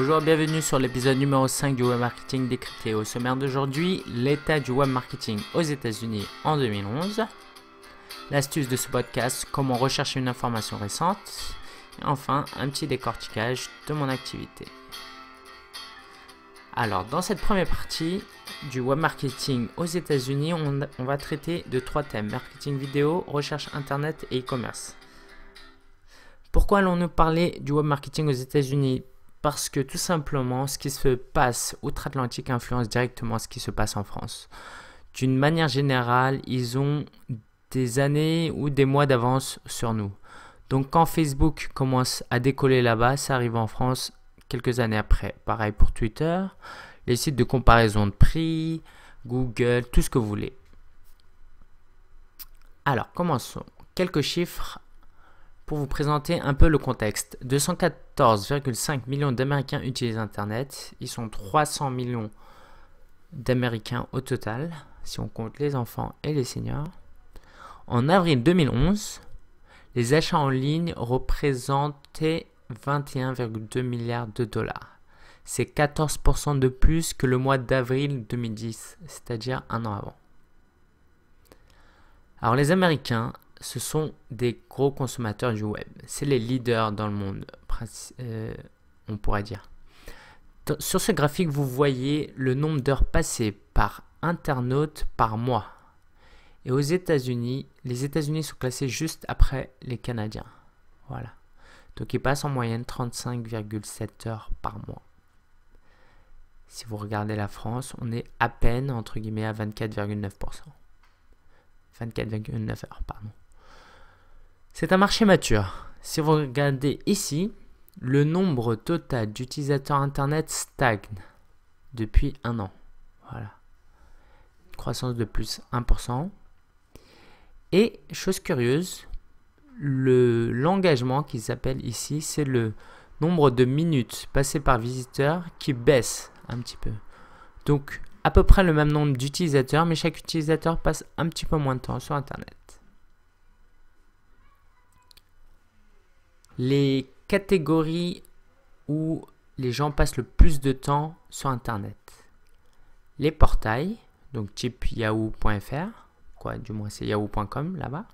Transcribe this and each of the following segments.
Bonjour, bienvenue sur l'épisode numéro 5 du Web Marketing décrypté. Au sommaire d'aujourd'hui, l'état du web marketing aux États-Unis en 2011, l'astuce de ce podcast, comment rechercher une information récente, et enfin un petit décortiquage de mon activité. Alors, dans cette première partie du web marketing aux États-Unis, on, on, va traiter de trois thèmes marketing vidéo, recherche internet et e-commerce. Pourquoi allons-nous parler du web marketing aux États-Unis parce que tout simplement, ce qui se passe outre-Atlantique influence directement ce qui se passe en France. D'une manière générale, ils ont des années ou des mois d'avance sur nous. Donc quand Facebook commence à décoller là-bas, ça arrive en France quelques années après. Pareil pour Twitter, les sites de comparaison de prix, Google, tout ce que vous voulez. Alors, commençons. Quelques chiffres pour vous présenter un peu le contexte. 204 14,5 millions d'Américains utilisent Internet. Ils sont 300 millions d'Américains au total, si on compte les enfants et les seniors. En avril 2011, les achats en ligne représentaient 21,2 milliards de dollars. C'est 14% de plus que le mois d'avril 2010, c'est-à-dire un an avant. Alors les Américains ce sont des gros consommateurs du web. C'est les leaders dans le monde, euh, on pourrait dire. Sur ce graphique, vous voyez le nombre d'heures passées par internaute par mois. Et aux États-Unis, les États-Unis sont classés juste après les Canadiens. Voilà. Donc ils passent en moyenne 35,7 heures par mois. Si vous regardez la France, on est à peine entre guillemets à 24,9%. 24,9 heures, pardon. C'est un marché mature. Si vous regardez ici, le nombre total d'utilisateurs Internet stagne depuis un an. Voilà. Croissance de plus 1%. Et chose curieuse, l'engagement qu'ils appellent ici, c'est le nombre de minutes passées par visiteur qui baisse un petit peu. Donc à peu près le même nombre d'utilisateurs, mais chaque utilisateur passe un petit peu moins de temps sur Internet. les catégories où les gens passent le plus de temps sur Internet. Les portails, donc type yahoo.fr, quoi, du moins c'est yahoo.com là-bas.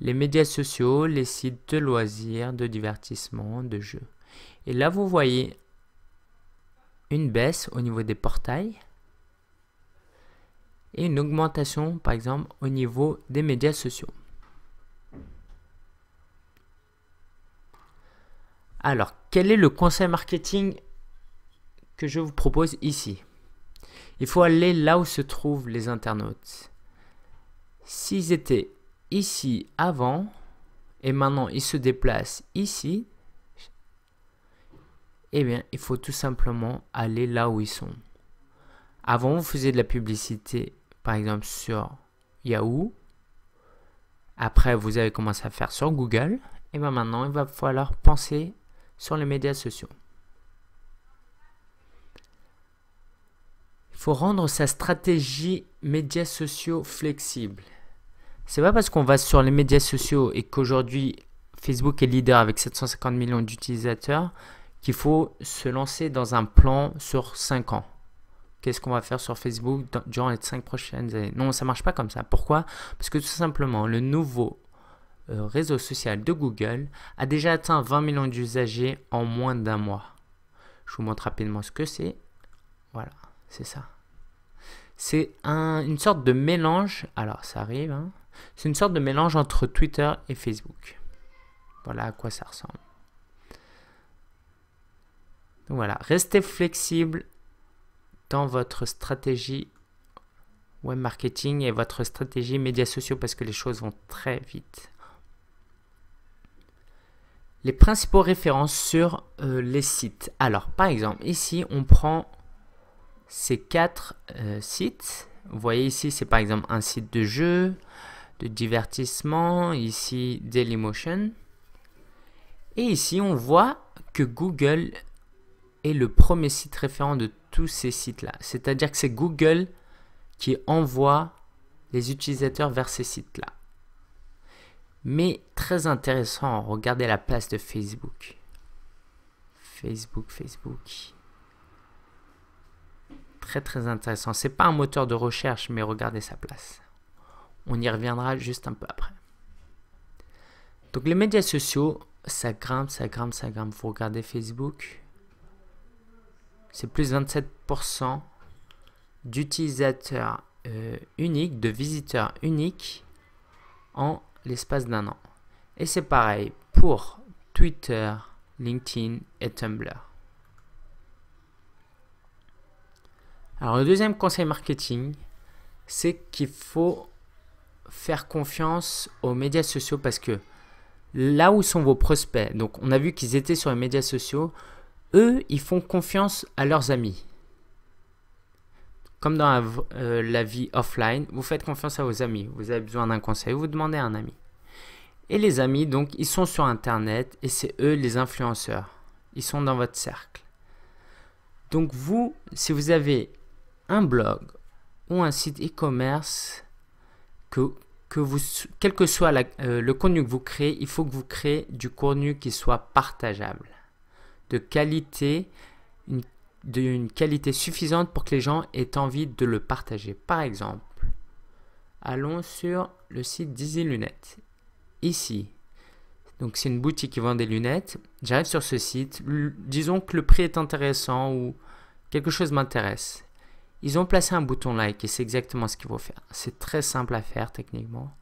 Les médias sociaux, les sites de loisirs, de divertissement, de jeux. Et là, vous voyez une baisse au niveau des portails et une augmentation, par exemple, au niveau des médias sociaux. Alors, quel est le conseil marketing que je vous propose ici Il faut aller là où se trouvent les internautes. S'ils étaient ici avant et maintenant ils se déplacent ici, eh bien, il faut tout simplement aller là où ils sont. Avant, vous faisiez de la publicité, par exemple, sur Yahoo. Après, vous avez commencé à faire sur Google. Et eh bien maintenant, il va falloir penser sur les médias sociaux. Il faut rendre sa stratégie médias sociaux flexible. C'est pas parce qu'on va sur les médias sociaux et qu'aujourd'hui Facebook est leader avec 750 millions d'utilisateurs qu'il faut se lancer dans un plan sur 5 ans. Qu'est-ce qu'on va faire sur Facebook durant les 5 prochaines années Non, ça marche pas comme ça. Pourquoi Parce que tout simplement, le nouveau euh, réseau social de Google a déjà atteint 20 millions d'usagers en moins d'un mois. Je vous montre rapidement ce que c'est. Voilà, c'est ça. C'est une sorte de mélange, alors ça arrive, hein. c'est une sorte de mélange entre Twitter et Facebook. Voilà à quoi ça ressemble. voilà, restez flexible dans votre stratégie web marketing et votre stratégie médias sociaux parce que les choses vont très vite les principaux références sur euh, les sites. Alors, par exemple, ici, on prend ces quatre euh, sites. Vous voyez ici, c'est par exemple un site de jeu, de divertissement, ici Dailymotion. Et ici, on voit que Google est le premier site référent de tous ces sites-là. C'est-à-dire que c'est Google qui envoie les utilisateurs vers ces sites-là. Mais très intéressant, regardez la place de Facebook. Facebook, Facebook. Très très intéressant. C'est pas un moteur de recherche, mais regardez sa place. On y reviendra juste un peu après. Donc les médias sociaux, ça grimpe, ça grimpe, ça grimpe. Vous regardez Facebook, c'est plus 27% d'utilisateurs euh, uniques, de visiteurs uniques en l'espace d'un an. Et c'est pareil pour Twitter, LinkedIn et Tumblr. Alors le deuxième conseil marketing, c'est qu'il faut faire confiance aux médias sociaux parce que là où sont vos prospects, donc on a vu qu'ils étaient sur les médias sociaux, eux, ils font confiance à leurs amis. Comme dans euh, la, vie offline, vous faites confiance à vos amis. Vous avez besoin d'un conseil, vous demandez à un ami. Et les amis, donc, ils sont sur Internet et c'est eux les influenceurs. Ils sont dans votre cercle. Donc vous, si vous avez un blog ou un site e-commerce, que, que quel que soit euh, le contenu que vous créez, il faut que vous créez du contenu qui soit partageable, de qualité, une d'une qualité suffisante pour que les gens aient envie de le partager. Par exemple, allons sur le site d'Easy Lunettes. Ici, donc c'est une boutique qui vend des lunettes. J'arrive sur ce site. disons que le prix est intéressant ou quelque chose m'intéresse. Ils ont placé un bouton like et c'est exactement ce qu'il faut faire. C'est très simple à faire techniquement.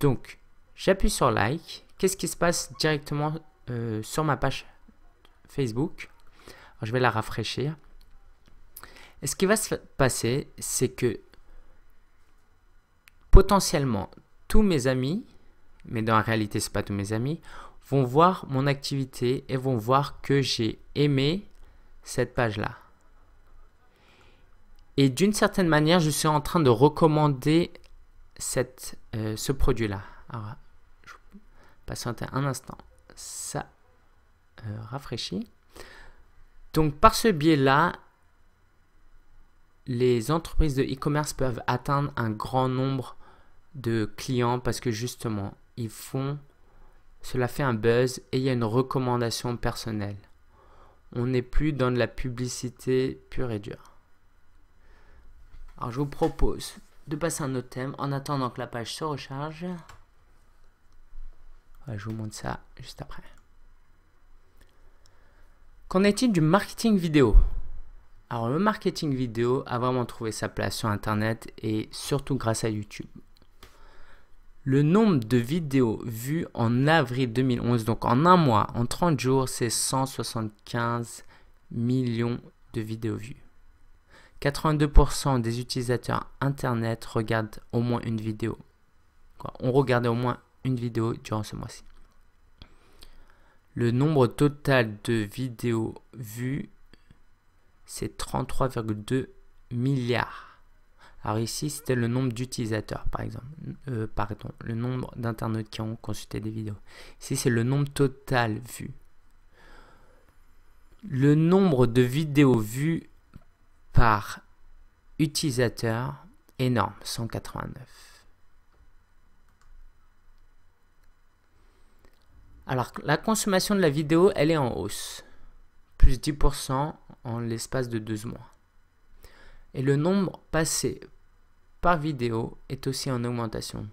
Donc, j'appuie sur like. Qu'est-ce qui se passe directement euh, sur ma page Facebook je vais la rafraîchir. Et ce qui va se passer, c'est que potentiellement tous mes amis, mais dans la réalité c'est pas tous mes amis, vont voir mon activité et vont voir que j'ai aimé cette page-là. Et d'une certaine manière, je suis en train de recommander cette, euh, ce produit-là. Alors, je vais patienter un instant. Ça euh, rafraîchit. Donc par ce biais-là, les entreprises de e-commerce peuvent atteindre un grand nombre de clients parce que justement, ils font, cela fait un buzz et il y a une recommandation personnelle. On n'est plus dans de la publicité pure et dure. Alors je vous propose de passer à un autre thème en attendant que la page se recharge. Je vous montre ça juste après. Qu'en est-il du marketing vidéo Alors le marketing vidéo a vraiment trouvé sa place sur Internet et surtout grâce à YouTube. Le nombre de vidéos vues en avril 2011, donc en un mois, en 30 jours, c'est 175 millions de vidéos vues. 82% des utilisateurs Internet regardent au moins une vidéo. On regardait au moins une vidéo durant ce mois-ci. Le nombre total de vidéos vues, c'est 33,2 milliards. Alors ici, c'était le nombre d'utilisateurs, par exemple. Euh, pardon, le nombre d'internautes qui ont consulté des vidéos. Ici, c'est le nombre total vu. Le nombre de vidéos vues par utilisateur, énorme, 189. Alors, la consommation de la vidéo, elle est en hausse. Plus 10% en l'espace de 12 mois. Et le nombre passé par vidéo est aussi en augmentation.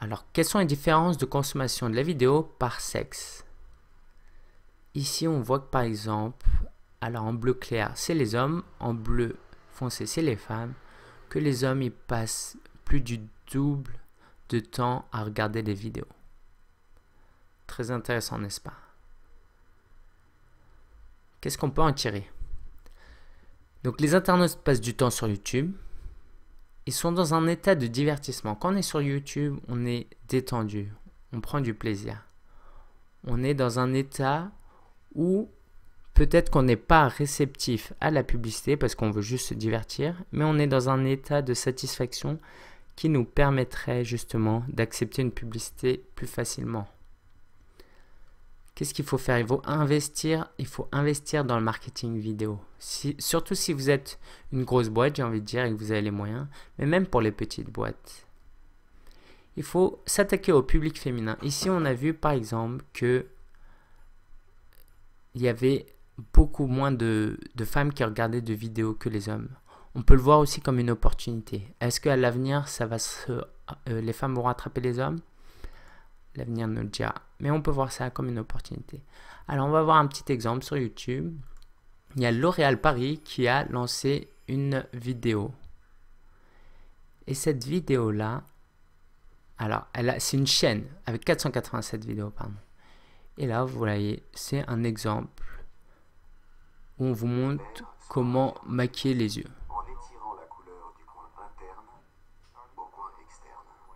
Alors, quelles sont les différences de consommation de la vidéo par sexe Ici, on voit que par exemple, alors en bleu clair, c'est les hommes, en bleu foncé, c'est les femmes, que les hommes, y passent plus du double de temps à regarder des vidéos. Très intéressant, n'est-ce pas Qu'est-ce qu'on peut en tirer Donc les internautes passent du temps sur YouTube. Ils sont dans un état de divertissement. Quand on est sur YouTube, on est détendu, on prend du plaisir. On est dans un état où peut-être qu'on n'est pas réceptif à la publicité parce qu'on veut juste se divertir, mais on est dans un état de satisfaction qui nous permettrait justement d'accepter une publicité plus facilement. Qu'est-ce qu'il faut faire Il faut investir, il faut investir dans le marketing vidéo. surtout si vous êtes une grosse boîte, j'ai envie de dire, et que vous avez les moyens, mais même pour les petites boîtes. Il faut s'attaquer au public féminin. Ici, on a vu par exemple que il y avait beaucoup moins de, de femmes qui regardaient de vidéos que les hommes. On peut le voir aussi comme une opportunité. Est-ce qu'à l'avenir, ça va se, euh, les femmes vont rattraper les hommes L'avenir nous le dira. Mais on peut voir ça comme une opportunité. Alors, on va voir un petit exemple sur YouTube. Il y a L'Oréal Paris qui a lancé une vidéo. Et cette vidéo-là, alors, c'est une chaîne avec 487 vidéos, pardon. Et là, vous voyez, c'est un exemple où on vous montre comment maquiller les yeux.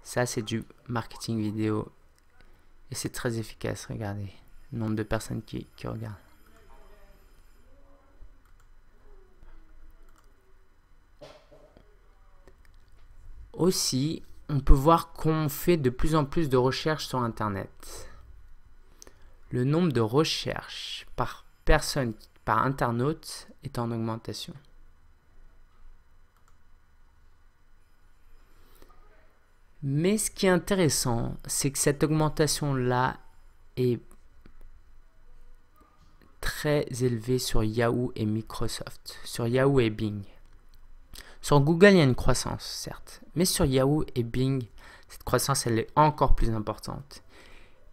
Ça, c'est du marketing vidéo. Et c'est très efficace, regardez. Le nombre de personnes qui, regardent. Aussi, on peut voir qu'on fait de plus en plus de recherches sur Internet. Le nombre de recherches par personne, par internaute est en augmentation. Mais ce qui est intéressant, c'est que cette augmentation-là est très élevée sur Yahoo et Microsoft, sur Yahoo et Bing. Sur Google, il y a une croissance, certes, mais sur Yahoo et Bing, cette croissance, elle est encore plus importante.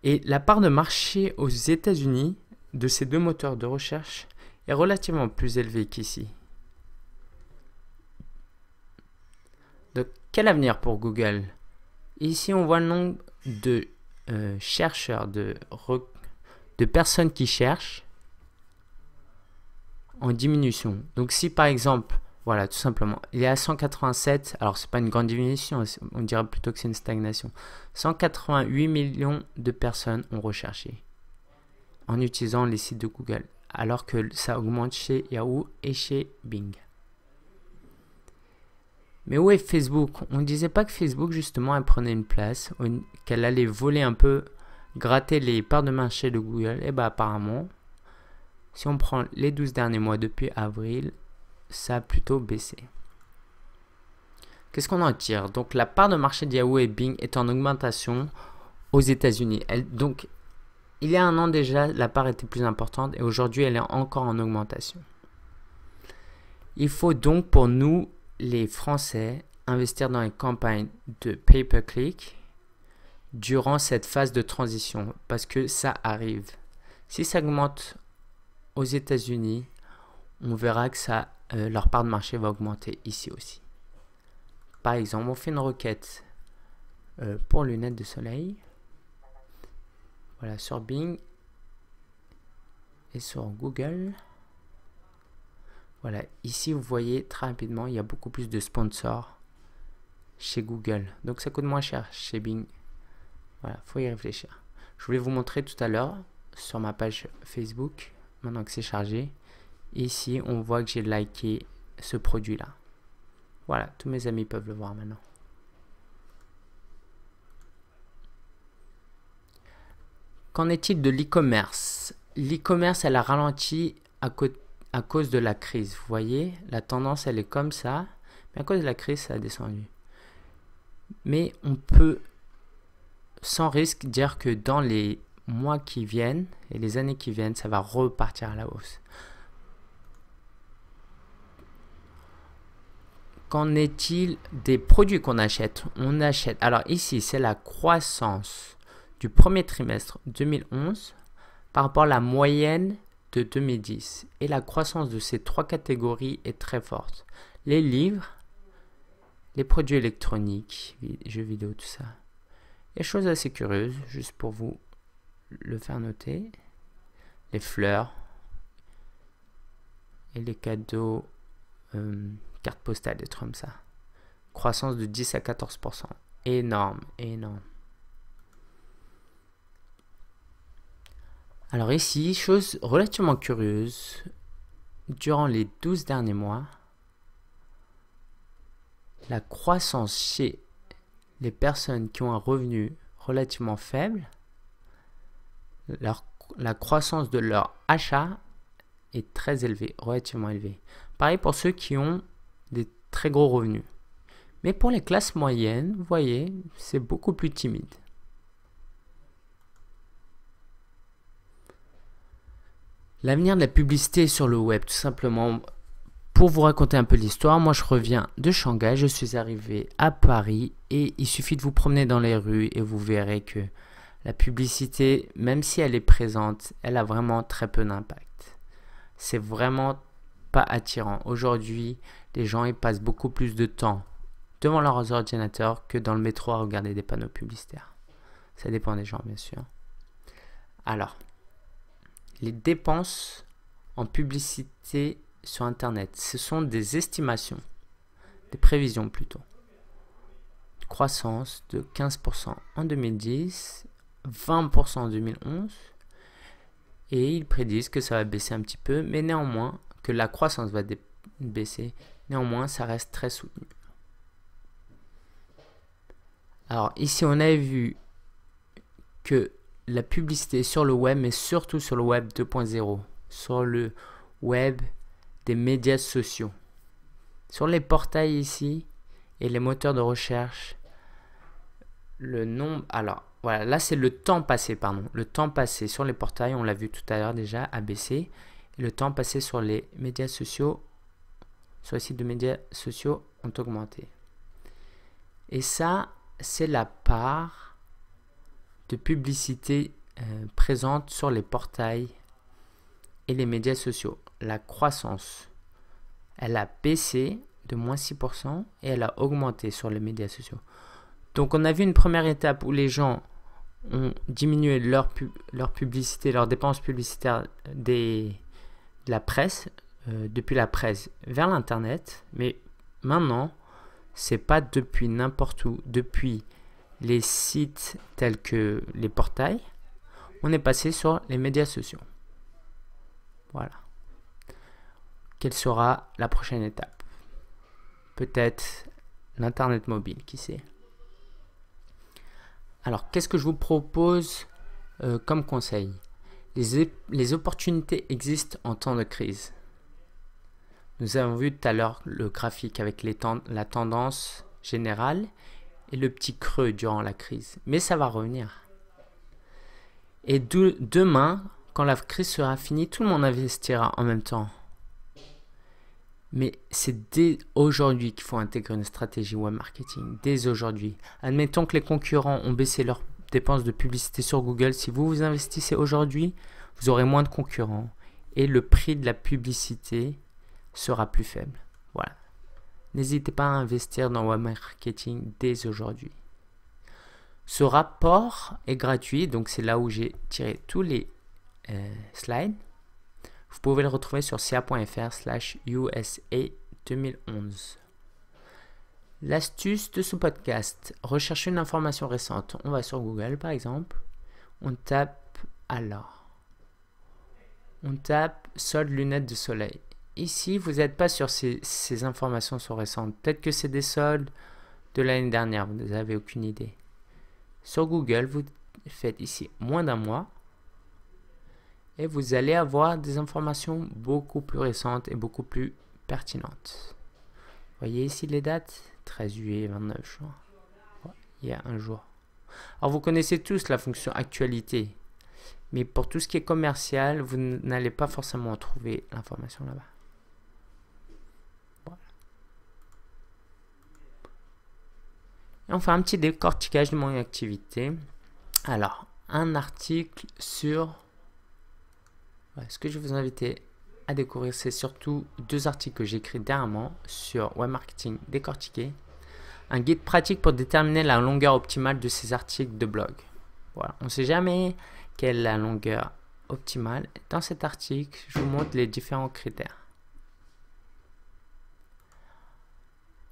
Et la part de marché aux États-Unis de ces deux moteurs de recherche est relativement plus élevée qu'ici. Donc, quel avenir pour Google Ici, on voit le nombre de euh, chercheurs, de, de personnes qui cherchent en diminution. Donc si par exemple, voilà, tout simplement, il y a 187, alors c'est pas une grande diminution, on dirait plutôt que c'est une stagnation. 188 millions de personnes ont recherché en utilisant les sites de Google, alors que ça augmente chez Yahoo et chez Bing. Mais où est Facebook On ne disait pas que Facebook, justement, elle prenait une place, qu'elle allait voler un peu, gratter les parts de marché de Google. Et eh bah ben, apparemment, si on prend les 12 derniers mois depuis avril, ça a plutôt baissé. Qu'est-ce qu'on en tire Donc, la part de marché de Yahoo et Bing est en augmentation aux États-Unis. Donc, il y a un an déjà, la part était plus importante et aujourd'hui, elle est encore en augmentation. Il faut donc pour nous les Français investirent dans les campagnes de pay-per-click durant cette phase de transition parce que ça arrive. Si ça augmente aux États-Unis, on verra que euh, leur part de marché va augmenter ici aussi. Par exemple, on fait une requête euh, pour lunettes de soleil. Voilà, sur Bing et sur Google. Voilà, ici vous voyez très rapidement, il y a beaucoup plus de sponsors chez Google. Donc ça coûte moins cher chez Bing. Voilà, faut y réfléchir. Je voulais vous montrer tout à l'heure sur ma page Facebook, maintenant que c'est chargé. Ici, on voit que j'ai liké ce produit-là. Voilà, tous mes amis peuvent le voir maintenant. Qu'en est-il de l'e-commerce L'e-commerce, elle a ralenti à côté à cause de la crise. Vous voyez, la tendance, elle est comme ça. Mais à cause de la crise, ça a descendu. Mais on peut sans risque dire que dans les mois qui viennent et les années qui viennent, ça va repartir à la hausse. Qu'en est-il des produits qu'on achète On achète. Alors ici, c'est la croissance du premier trimestre 2011 par rapport à la moyenne de 2010 et la croissance de ces trois catégories est très forte. Les livres, les produits électroniques, jeux vidéo, tout ça. Et chose assez curieuse, juste pour vous le faire noter, les fleurs et les cadeaux, euh, cartes postales, et trucs comme ça. Croissance de 10 à 14%. Énorme, énorme. Alors ici, chose relativement curieuse, durant les 12 derniers mois, la croissance chez les personnes qui ont un revenu relativement faible, la croissance de leur achat est très élevée, relativement élevée. Pareil pour ceux qui ont des très gros revenus. Mais pour les classes moyennes, vous voyez, c'est beaucoup plus timide. L'avenir de la publicité sur le web, tout simplement. Pour vous raconter un peu l'histoire, moi je reviens de Shanghai, je suis arrivé à Paris et il suffit de vous promener dans les rues et vous verrez que la publicité, même si elle est présente, elle a vraiment très peu d'impact. C'est vraiment pas attirant. Aujourd'hui, les gens ils passent beaucoup plus de temps devant leurs ordinateurs que dans le métro à regarder des panneaux publicitaires. Ça dépend des gens, bien sûr. Alors, les dépenses en publicité sur Internet. Ce sont des estimations, des prévisions plutôt. Croissance de 15% en 2010, 20% en 2011. Et ils prédisent que ça va baisser un petit peu, mais néanmoins, que la croissance va baisser. Néanmoins, ça reste très soutenu. Alors ici, on a vu que la publicité sur le web, mais surtout sur le web 2.0, sur le web des médias sociaux. Sur les portails ici et les moteurs de recherche, le nombre... Alors, voilà, là c'est le temps passé, pardon. Le temps passé sur les portails, on l'a vu tout à l'heure déjà, a Et le temps passé sur les médias sociaux, sur les sites de médias sociaux, ont augmenté. Et ça, c'est la part de publicité euh, présente sur les portails et les médias sociaux. La croissance, elle a baissé de moins 6% et elle a augmenté sur les médias sociaux. Donc on a vu une première étape où les gens ont diminué leur, pub leur publicité, leurs dépenses publicitaires des, de la presse, euh, depuis la presse vers l'Internet. Mais maintenant, c'est pas depuis n'importe où, depuis les sites tels que les portails, on est passé sur les médias sociaux. Voilà. Quelle sera la prochaine étape Peut-être l'Internet mobile, qui sait Alors, qu'est-ce que je vous propose euh, comme conseil les, les opportunités existent en temps de crise. Nous avons vu tout à l'heure le graphique avec la tendance générale et le petit creux durant la crise. Mais ça va revenir. Et demain, quand la crise sera finie, tout le monde investira en même temps. Mais c'est dès aujourd'hui qu'il faut intégrer une stratégie web marketing. Dès aujourd'hui. Admettons que les concurrents ont baissé leurs dépenses de publicité sur Google. Si vous vous investissez aujourd'hui, vous aurez moins de concurrents. Et le prix de la publicité sera plus faible. Voilà. N'hésitez pas à investir dans web marketing dès aujourd'hui. Ce rapport est gratuit, donc c'est là où j'ai tiré tous les euh, slides. Vous pouvez le retrouver sur cafr slash USA 2011. L'astuce de ce podcast, rechercher une information récente. On va sur Google par exemple, on tape alors. On tape sol lunettes de soleil ici, vous n'êtes pas sur ces, ces, informations sont récentes. Peut-être que c'est des soldes de l'année dernière, vous n'avez aucune idée. Sur Google, vous faites ici moins d'un mois et vous allez avoir des informations beaucoup plus récentes et beaucoup plus pertinentes. Voyez ici les dates 13 juillet, 29 il y a un jour. Alors vous connaissez tous la fonction actualité, mais pour tout ce qui est commercial, vous n'allez pas forcément trouver l'information là-bas. Et on fait un petit décortiquage de mon activité. Alors, un article sur... Ce que je vous inviter à découvrir, c'est surtout deux articles que j'ai écrits dernièrement sur web marketing décortiqué. Un guide pratique pour déterminer la longueur optimale de ces articles de blog. Voilà, on ne sait jamais quelle est la longueur optimale. Dans cet article, je vous montre les différents critères.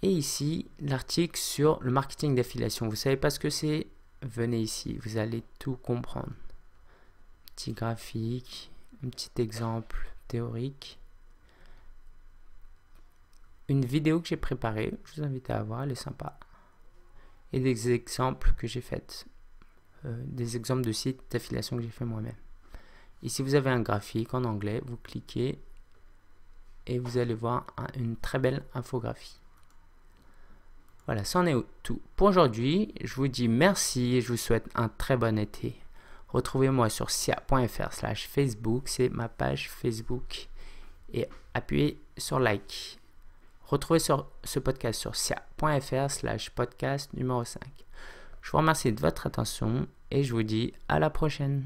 Et ici, l'article sur le marketing d'affiliation. Vous savez pas ce que c'est Venez ici, vous allez tout comprendre. Petit graphique, un petit exemple théorique. Une vidéo que j'ai préparée, je vous invite à voir, elle est sympa. Et des exemples que j'ai faits. Euh, des exemples de sites d'affiliation que j'ai fait moi-même. Ici, vous avez un graphique en anglais, vous cliquez et vous allez voir une très belle infographie. Voilà, c'en est tout pour aujourd'hui. Je vous dis merci et je vous souhaite un très bon été. Retrouvez-moi sur sia.fr slash Facebook, c'est ma page Facebook. Et appuyez sur like. Retrouvez sur ce podcast sur sia.fr slash podcast numéro 5. Je vous remercie de votre attention et je vous dis à la prochaine.